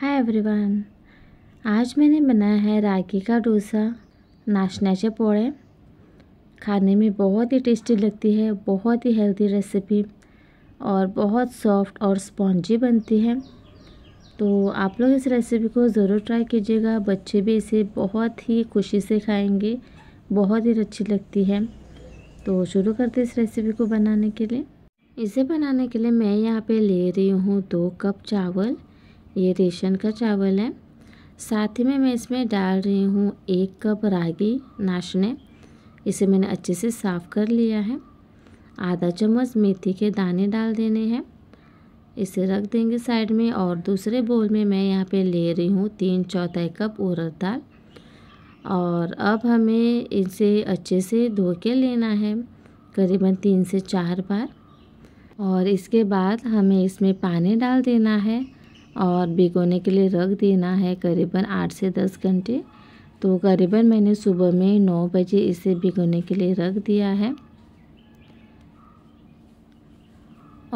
hi everyone आज मैंने बनाया है रागी का डोसा नाचनाचे पोड़े खाने में बहुत ही टेस्टी लगती है बहुत ही हेल्दी रेसिपी और बहुत सॉफ्ट और स्पॉन्जी बनती है तो आप लोग इस रेसिपी को ज़रूर ट्राई कीजिएगा बच्चे भी इसे बहुत ही खुशी से खाएंगे बहुत ही अच्छी लगती है तो शुरू करते इस रेसिपी को बनाने के लिए इसे बनाने के लिए मैं यहाँ पे ले रही हूँ दो कप चावल ये रेशन का चावल है साथ ही में मैं इसमें डाल रही हूँ एक कप रागी नाशने इसे मैंने अच्छे से साफ़ कर लिया है आधा चम्मच मेथी के दाने डाल देने हैं इसे रख देंगे साइड में और दूसरे बोल में मैं यहाँ पे ले रही हूँ तीन चौथाई कप उरद दाल और अब हमें इसे अच्छे से धो के लेना है करीबन तीन से चार बार और इसके बाद हमें इसमें पानी डाल देना है और भिगोने के लिए रख देना है करीबन आठ से दस घंटे तो करीबन मैंने सुबह में नौ बजे इसे भिगोने के लिए रख दिया है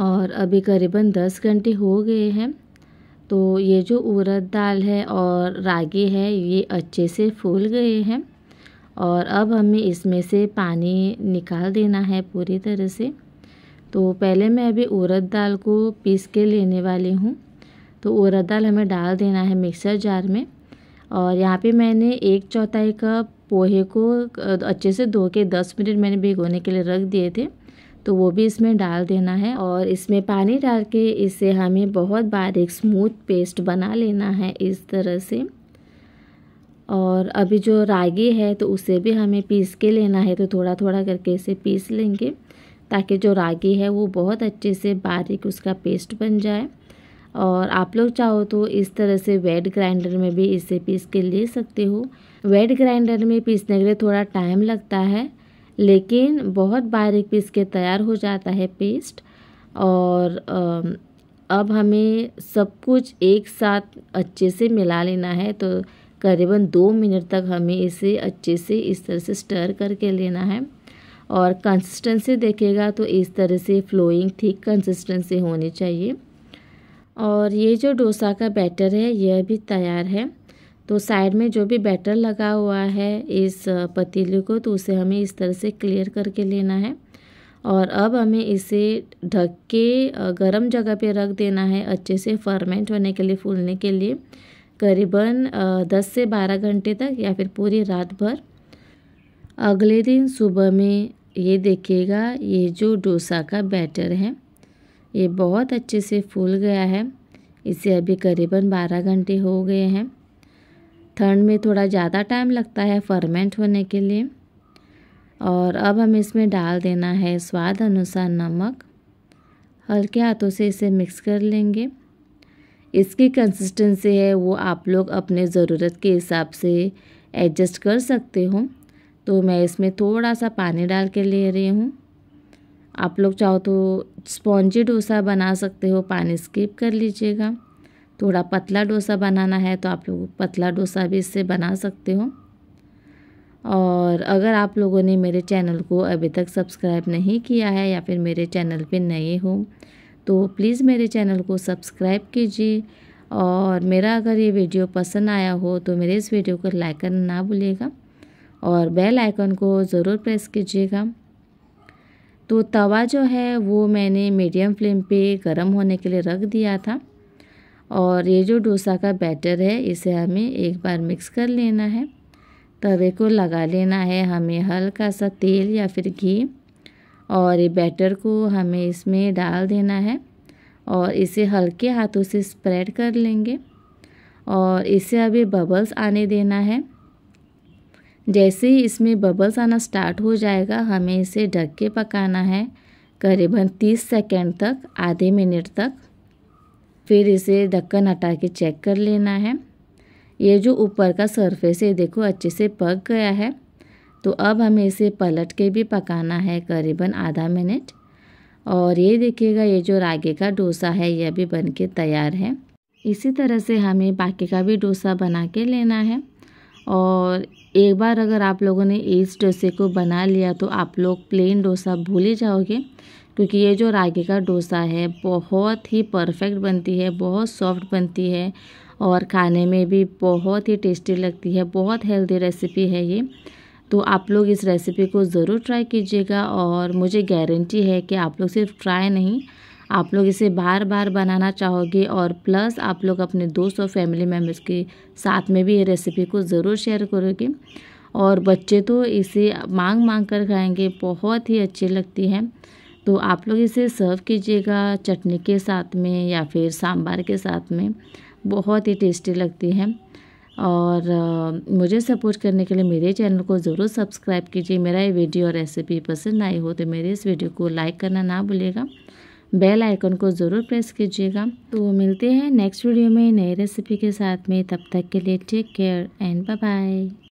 और अभी करीबन दस घंटे हो गए हैं तो ये जो उड़द दाल है और रागी है ये अच्छे से फूल गए हैं और अब हमें इसमें से पानी निकाल देना है पूरी तरह से तो पहले मैं अभी उड़द दाल को पीस के लेने वाली हूँ तो उरद दाल हमें डाल देना है मिक्सर जार में और यहाँ पे मैंने एक चौथाई कप पोहे को अच्छे से धो के दस मिनट मैंने भिगोने के लिए रख दिए थे तो वो भी इसमें डाल देना है और इसमें पानी डाल के इसे हमें बहुत बारीक स्मूथ पेस्ट बना लेना है इस तरह से और अभी जो रागी है तो उसे भी हमें पीस के लेना है तो थोड़ा थोड़ा करके इसे पीस लेंगे ताकि जो रागी है वो बहुत अच्छे से बारीक उसका पेस्ट बन जाए और आप लोग चाहो तो इस तरह से वेट ग्राइंडर में भी इसे पीस के ले सकते हो वेट ग्राइंडर में पीसने के लिए थोड़ा टाइम लगता है लेकिन बहुत बारीक पीस के तैयार हो जाता है पेस्ट और अब हमें सब कुछ एक साथ अच्छे से मिला लेना है तो करीबन दो मिनट तक हमें इसे अच्छे से इस तरह से स्टर करके लेना है और कंसिस्टेंसी देखेगा तो इस तरह से फ्लोइंग ठीक कंसिस्टेंसी होनी चाहिए और ये जो डोसा का बैटर है यह भी तैयार है तो साइड में जो भी बैटर लगा हुआ है इस पतीले को तो उसे हमें इस तरह से क्लियर करके लेना है और अब हमें इसे ढक के गर्म जगह पे रख देना है अच्छे से फर्मेंट होने के लिए फूलने के लिए करीबन 10 से 12 घंटे तक या फिर पूरी रात भर अगले दिन सुबह में ये देखिएगा ये जो डोसा का बैटर है ये बहुत अच्छे से फूल गया है इसे अभी करीबन 12 घंटे हो गए हैं ठंड में थोड़ा ज़्यादा टाइम लगता है फर्मेंट होने के लिए और अब हम इसमें डाल देना है स्वाद अनुसार नमक हल्के हाथों से इसे मिक्स कर लेंगे इसकी कंसिस्टेंसी है वो आप लोग अपने ज़रूरत के हिसाब से एडजस्ट कर सकते हो तो मैं इसमें थोड़ा सा पानी डाल के ले रही हूँ आप लोग चाहो तो स्पॉन्जी डोसा बना सकते हो पानी स्किप कर लीजिएगा थोड़ा पतला डोसा बनाना है तो आप लोग पतला डोसा भी इससे बना सकते हो और अगर आप लोगों ने मेरे चैनल को अभी तक सब्सक्राइब नहीं किया है या फिर मेरे चैनल पे नए हो तो प्लीज़ मेरे चैनल को सब्सक्राइब कीजिए और मेरा अगर ये वीडियो पसंद आया हो तो मेरे इस वीडियो को लाइक करना ना भूलिएगा और बेल आइकन को ज़रूर प्रेस कीजिएगा तो तवा जो है वो मैंने मीडियम फ्लेम पे गरम होने के लिए रख दिया था और ये जो डोसा का बैटर है इसे हमें एक बार मिक्स कर लेना है तवे को लगा लेना है हमें हल्का सा तेल या फिर घी और ये बैटर को हमें इसमें डाल देना है और इसे हल्के हाथों से स्प्रेड कर लेंगे और इसे अभी बबल्स आने देना है जैसे ही इसमें बबल्स आना स्टार्ट हो जाएगा हमें इसे ढक के पकाना है करीबन तीस सेकेंड तक आधे मिनट तक फिर इसे ढक्कन हटा के चेक कर लेना है ये जो ऊपर का सरफेस है देखो अच्छे से पक गया है तो अब हमें इसे पलट के भी पकाना है करीबन आधा मिनट और ये देखिएगा ये जो रागे का डोसा है यह भी बन के तैयार है इसी तरह से हमें बाकी का भी डोसा बना के लेना है और एक बार अगर आप लोगों ने इस डोसे को बना लिया तो आप लोग प्लेन डोसा भूल ही जाओगे क्योंकि ये जो रागी का डोसा है बहुत ही परफेक्ट बनती है बहुत सॉफ्ट बनती है और खाने में भी बहुत ही टेस्टी लगती है बहुत हेल्दी रेसिपी है ये तो आप लोग इस रेसिपी को ज़रूर ट्राई कीजिएगा और मुझे गारंटी है कि आप लोग सिर्फ ट्राई नहीं आप लोग इसे बार बार बनाना चाहोगे और प्लस आप लोग अपने दोस्त और फैमिली मेम्बर्स के साथ में भी ये रेसिपी को ज़रूर शेयर करोगे और बच्चे तो इसे मांग मांग कर खाएंगे बहुत ही अच्छी लगती है तो आप लोग इसे सर्व कीजिएगा चटनी के साथ में या फिर सांभार के साथ में बहुत ही टेस्टी लगती है और आ, मुझे सपोर्ट करने के लिए मेरे चैनल को ज़रूर सब्सक्राइब कीजिए मेरा ये वीडियो और रेसिपी पसंद आई हो तो मेरे इस वीडियो को लाइक करना ना भूलिएगा बेल आइकन को ज़रूर प्रेस कीजिएगा तो मिलते हैं नेक्स्ट वीडियो में नई रेसिपी के साथ में तब तक के लिए टेक केयर एंड बाय